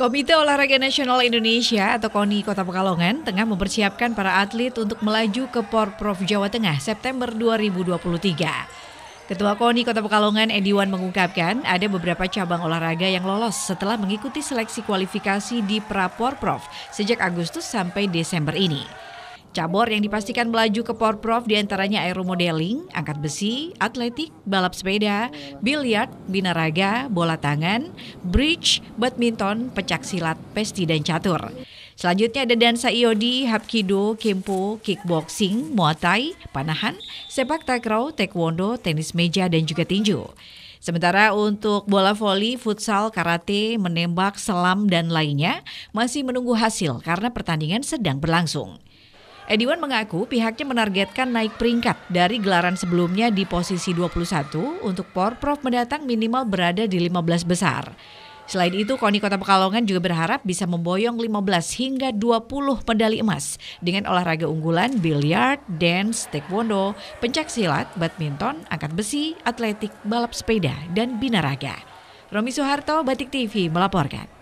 Komite Olahraga Nasional Indonesia atau KONI Kota Pekalongan tengah mempersiapkan para atlet untuk melaju ke Porprov Jawa Tengah September 2023. Ketua KONI Kota Pekalongan Ediwan mengungkapkan ada beberapa cabang olahraga yang lolos setelah mengikuti seleksi kualifikasi di Praporprov sejak Agustus sampai Desember ini. Cabur yang dipastikan melaju ke Porprov diantaranya aeromodeling, angkat besi, atletik, balap sepeda, biliar, binaraga, bola tangan, bridge, badminton, pecak silat, pesti, dan catur. Selanjutnya ada dansa iodi, hapkido, kempo, kickboxing, muatai, panahan, sepak takraw, taekwondo, tenis meja, dan juga tinju. Sementara untuk bola voli, futsal, karate, menembak, selam, dan lainnya masih menunggu hasil karena pertandingan sedang berlangsung. Ediwan mengaku pihaknya menargetkan naik peringkat dari gelaran sebelumnya di posisi 21 untuk Porprov mendatang minimal berada di 15 besar. Selain itu, KONI Kota Pekalongan juga berharap bisa memboyong 15 hingga 20 medali emas dengan olahraga unggulan, biliar, dance, taekwondo, pencak silat, badminton, angkat besi, atletik, balap sepeda, dan binaraga. Romi Soeharto, Batik TV melaporkan.